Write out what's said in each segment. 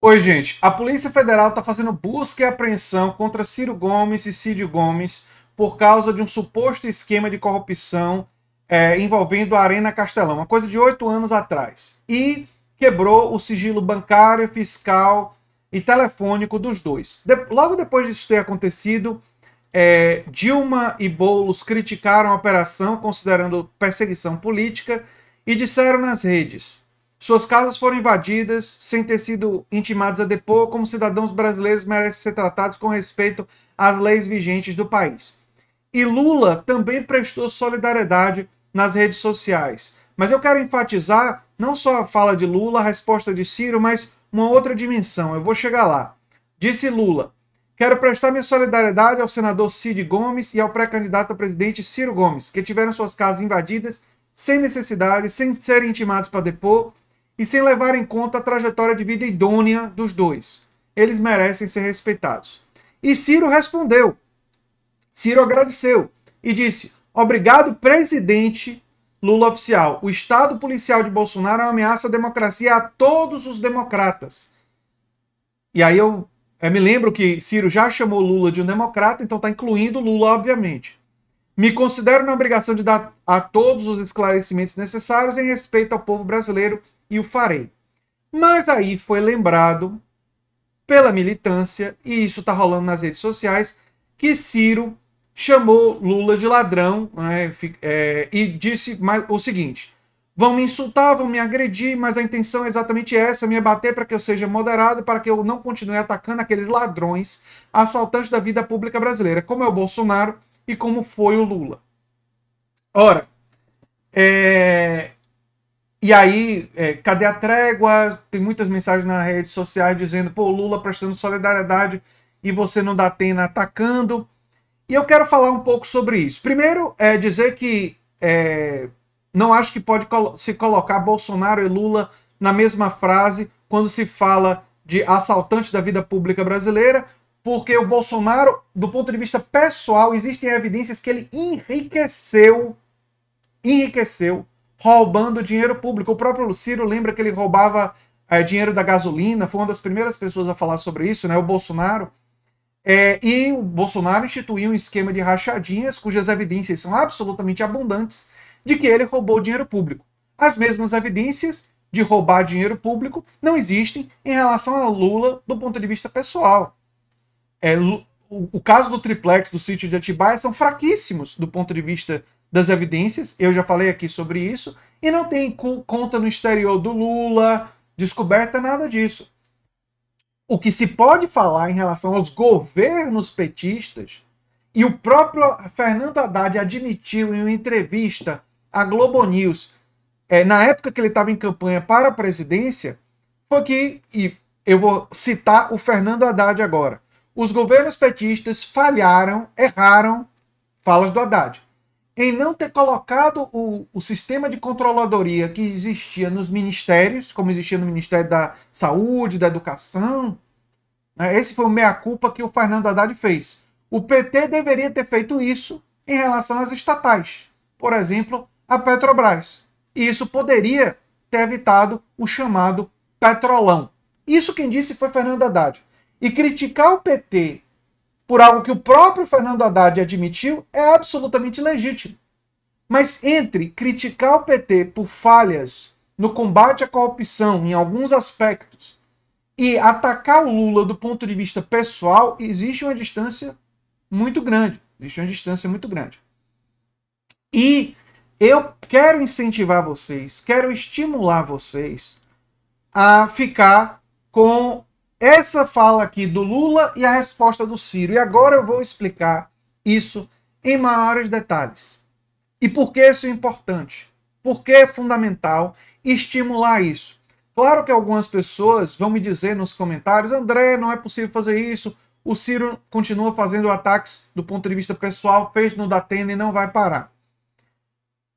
Oi, gente. A Polícia Federal está fazendo busca e apreensão contra Ciro Gomes e Cídio Gomes por causa de um suposto esquema de corrupção é, envolvendo a Arena Castelão, uma coisa de oito anos atrás. E quebrou o sigilo bancário, fiscal e telefônico dos dois. De logo depois disso ter acontecido, é, Dilma e Boulos criticaram a operação, considerando perseguição política, e disseram nas redes suas casas foram invadidas sem ter sido intimados a depor, como cidadãos brasileiros merecem ser tratados com respeito às leis vigentes do país. E Lula também prestou solidariedade nas redes sociais. Mas eu quero enfatizar não só a fala de Lula, a resposta de Ciro, mas uma outra dimensão. Eu vou chegar lá. Disse Lula: Quero prestar minha solidariedade ao senador Cid Gomes e ao pré-candidato a presidente Ciro Gomes, que tiveram suas casas invadidas sem necessidade, sem serem intimados para depor e sem levar em conta a trajetória de vida idônea dos dois. Eles merecem ser respeitados. E Ciro respondeu. Ciro agradeceu e disse: Obrigado, presidente Lula oficial. O Estado policial de Bolsonaro é uma ameaça à democracia a todos os democratas. E aí eu, eu me lembro que Ciro já chamou Lula de um democrata, então está incluindo Lula, obviamente. Me considero na obrigação de dar a todos os esclarecimentos necessários em respeito ao povo brasileiro e o farei. Mas aí foi lembrado pela militância, e isso está rolando nas redes sociais, que Ciro chamou Lula de ladrão né, é, e disse o seguinte: vão me insultar, vão me agredir, mas a intenção é exatamente essa: me abater para que eu seja moderado, para que eu não continue atacando aqueles ladrões, assaltantes da vida pública brasileira, como é o Bolsonaro e como foi o Lula. Ora, é, e aí, é, cadê a trégua? Tem muitas mensagens nas redes sociais dizendo, pô, Lula prestando solidariedade e você não dá tena atacando. E eu quero falar um pouco sobre isso. Primeiro, é dizer que é, não acho que pode se colocar Bolsonaro e Lula na mesma frase quando se fala de assaltante da vida pública brasileira, porque o Bolsonaro, do ponto de vista pessoal, existem evidências que ele enriqueceu, enriqueceu roubando dinheiro público. O próprio Ciro lembra que ele roubava é, dinheiro da gasolina, foi uma das primeiras pessoas a falar sobre isso, né? O Bolsonaro. É, e o Bolsonaro instituiu um esquema de rachadinhas cujas evidências são absolutamente abundantes de que ele roubou dinheiro público. As mesmas evidências de roubar dinheiro público não existem em relação a Lula do ponto de vista pessoal. É, o, o caso do triplex do sítio de Atibaia são fraquíssimos do ponto de vista das evidências, eu já falei aqui sobre isso, e não tem conta no exterior do Lula, descoberta, nada disso. O que se pode falar em relação aos governos petistas, e o próprio Fernando Haddad admitiu em uma entrevista à Globo News, é, na época que ele estava em campanha para a presidência, foi que, e eu vou citar o Fernando Haddad agora, os governos petistas falharam, erraram, falas do Haddad em não ter colocado o, o sistema de controladoria que existia nos ministérios, como existia no Ministério da Saúde, da Educação. Né? Esse foi o meia-culpa que o Fernando Haddad fez. O PT deveria ter feito isso em relação às estatais, por exemplo, a Petrobras. E isso poderia ter evitado o chamado petrolão. Isso quem disse foi Fernando Haddad. E criticar o PT por algo que o próprio Fernando Haddad admitiu, é absolutamente legítimo. Mas entre criticar o PT por falhas no combate à corrupção em alguns aspectos e atacar o Lula do ponto de vista pessoal, existe uma distância muito grande. Existe uma distância muito grande. E eu quero incentivar vocês, quero estimular vocês a ficar com essa fala aqui do Lula e a resposta do Ciro. E agora eu vou explicar isso em maiores detalhes. E por que isso é importante? Por que é fundamental estimular isso? Claro que algumas pessoas vão me dizer nos comentários: André, não é possível fazer isso. O Ciro continua fazendo ataques do ponto de vista pessoal, fez no Datena e não vai parar.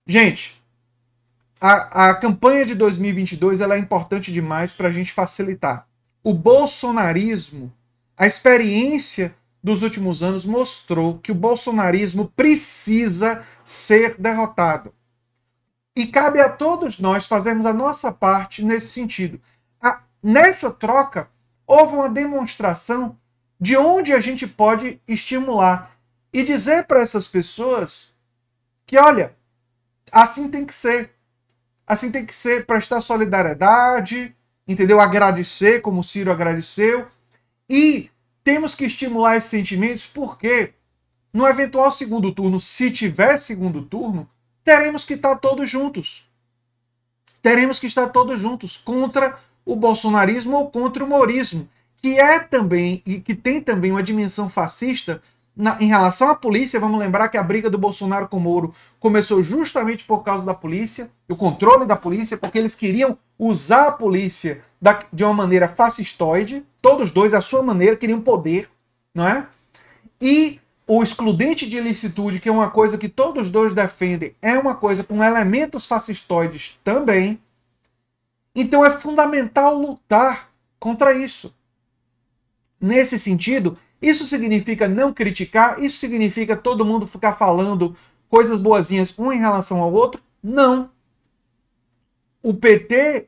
Gente, a, a campanha de 2022 ela é importante demais para a gente facilitar o bolsonarismo, a experiência dos últimos anos mostrou que o bolsonarismo precisa ser derrotado. E cabe a todos nós fazermos a nossa parte nesse sentido. A, nessa troca, houve uma demonstração de onde a gente pode estimular e dizer para essas pessoas que, olha, assim tem que ser. Assim tem que ser, prestar solidariedade, entendeu? Agradecer, como Ciro agradeceu. E temos que estimular esses sentimentos, porque no eventual segundo turno, se tiver segundo turno, teremos que estar todos juntos. Teremos que estar todos juntos contra o bolsonarismo ou contra o morismo, que é também e que tem também uma dimensão fascista, na, em relação à polícia, vamos lembrar que a briga do Bolsonaro com o Moro começou justamente por causa da polícia, o controle da polícia, porque eles queriam usar a polícia da, de uma maneira fascistoide, todos dois, à sua maneira, queriam poder, não é? E o excludente de ilicitude, que é uma coisa que todos dois defendem, é uma coisa com elementos fascistoides também. Então é fundamental lutar contra isso. Nesse sentido, isso significa não criticar? Isso significa todo mundo ficar falando coisas boazinhas um em relação ao outro? Não. O PT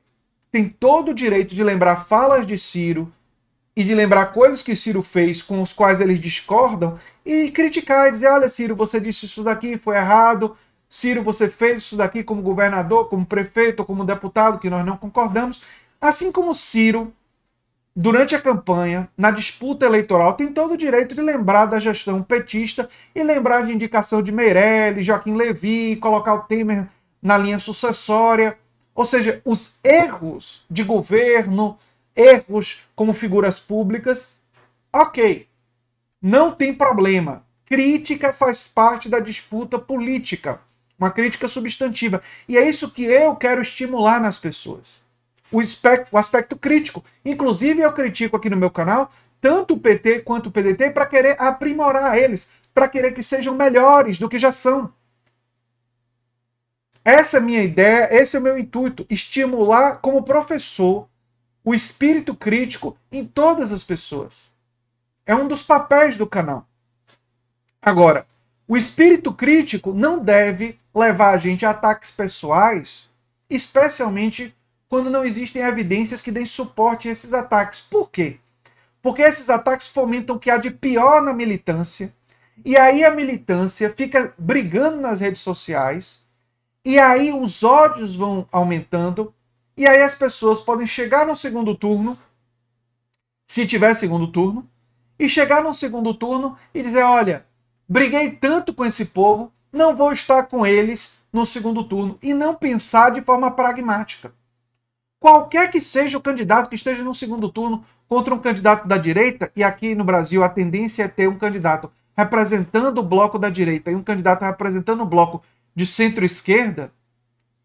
tem todo o direito de lembrar falas de Ciro e de lembrar coisas que Ciro fez com os quais eles discordam e criticar e dizer: olha, Ciro, você disse isso daqui, foi errado. Ciro, você fez isso daqui como governador, como prefeito, como deputado, que nós não concordamos. Assim como Ciro durante a campanha, na disputa eleitoral, tem todo o direito de lembrar da gestão petista e lembrar de indicação de Meirelles, Joaquim Levy, colocar o Temer na linha sucessória. Ou seja, os erros de governo, erros como figuras públicas, ok, não tem problema. Crítica faz parte da disputa política, uma crítica substantiva. E é isso que eu quero estimular nas pessoas o, o aspecto crítico. Inclusive, eu critico aqui no meu canal tanto o PT quanto o PDT para querer aprimorar eles, para querer que sejam melhores do que já são. Essa é a minha ideia, esse é o meu intuito, estimular como professor o espírito crítico em todas as pessoas. É um dos papéis do canal. Agora, o espírito crítico não deve levar a gente a ataques pessoais, especialmente quando não existem evidências que deem suporte a esses ataques. Por quê? Porque esses ataques fomentam o que há de pior na militância, e aí a militância fica brigando nas redes sociais, e aí os ódios vão aumentando, e aí as pessoas podem chegar no segundo turno, se tiver segundo turno, e chegar no segundo turno e dizer: olha, briguei tanto com esse povo, não vou estar com eles no segundo turno. E não pensar de forma pragmática qualquer que seja o candidato que esteja no segundo turno contra um candidato da direita, e aqui no Brasil a tendência é ter um candidato representando o bloco da direita e um candidato representando o bloco de centro-esquerda,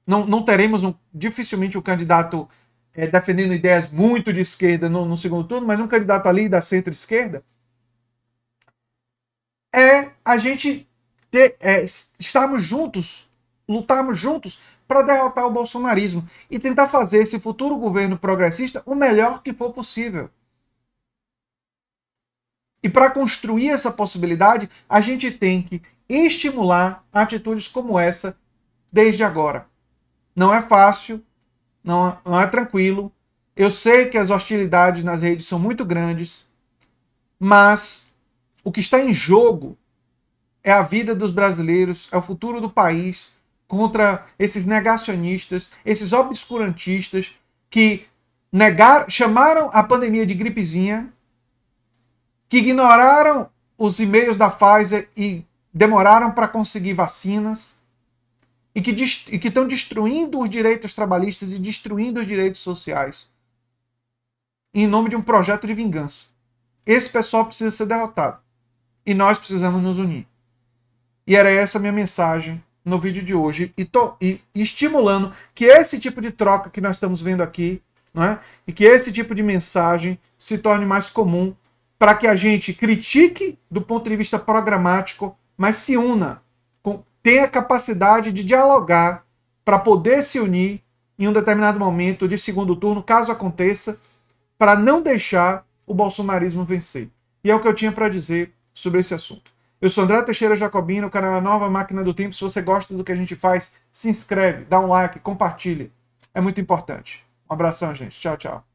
não, não teremos um, dificilmente um candidato é, defendendo ideias muito de esquerda no, no segundo turno, mas um candidato ali da centro-esquerda, é a gente ter, é, estarmos juntos, lutarmos juntos para derrotar o bolsonarismo e tentar fazer esse futuro governo progressista o melhor que for possível. E para construir essa possibilidade, a gente tem que estimular atitudes como essa desde agora. Não é fácil, não, não é tranquilo. Eu sei que as hostilidades nas redes são muito grandes, mas o que está em jogo é a vida dos brasileiros, é o futuro do país, contra esses negacionistas, esses obscurantistas que negaram, chamaram a pandemia de gripezinha, que ignoraram os e-mails da Pfizer e demoraram para conseguir vacinas e que, e que estão destruindo os direitos trabalhistas e destruindo os direitos sociais em nome de um projeto de vingança. Esse pessoal precisa ser derrotado e nós precisamos nos unir. E era essa a minha mensagem no vídeo de hoje e, e estimulando que esse tipo de troca que nós estamos vendo aqui, não é? e que esse tipo de mensagem se torne mais comum para que a gente critique do ponto de vista programático, mas se una, com, tenha a capacidade de dialogar para poder se unir em um determinado momento de segundo turno, caso aconteça, para não deixar o bolsonarismo vencer. E é o que eu tinha para dizer sobre esse assunto. Eu sou André Teixeira Jacobino, o canal é Nova Máquina do Tempo. Se você gosta do que a gente faz, se inscreve, dá um like, compartilhe. É muito importante. Um abração, gente. Tchau, tchau.